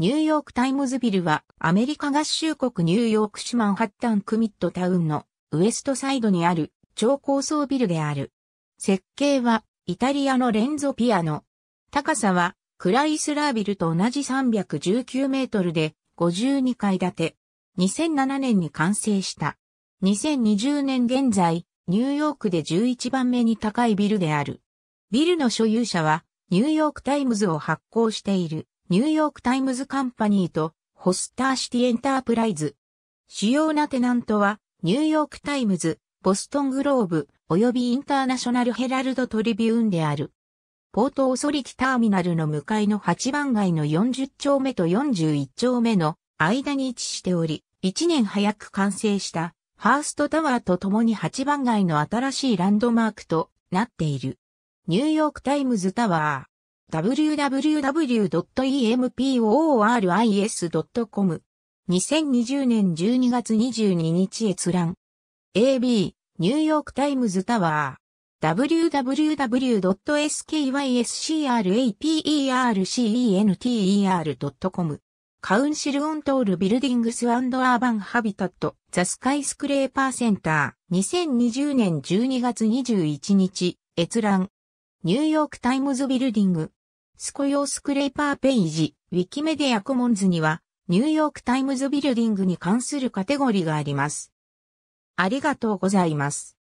ニューヨークタイムズビルはアメリカ合衆国ニューヨーク市マンハッタンクミッドタウンのウエストサイドにある超高層ビルである。設計はイタリアのレンゾピアノ。高さはクライスラービルと同じ319メートルで52階建て。2007年に完成した。2020年現在、ニューヨークで11番目に高いビルである。ビルの所有者はニューヨークタイムズを発行しているニューヨークタイムズカンパニーとホスターシティエンタープライズ。主要なテナントは、ニューヨークタイムズ、ボストングローブ、及びインターナショナルヘラルドトリビューンである。ポートオソリティターミナルの向かいの8番街の40丁目と41丁目の間に位置しており、1年早く完成したハーストタワーと共に8番街の新しいランドマークとなっている。ニューヨークタイムズタワー。w w w e m p o r i s c o m 2020年12月22日閲覧 AB ニューヨークタイムズタワー www.skyscrapercenter.com カウンシルオントールビルディングスアーバンハビタットザスカイスクレーパーセンター2020年12月21日閲覧ニューヨークタイムズビルディングスコヨースクレーパーページ、ウィキメディアコモンズには、ニューヨークタイムズビルディングに関するカテゴリーがあります。ありがとうございます。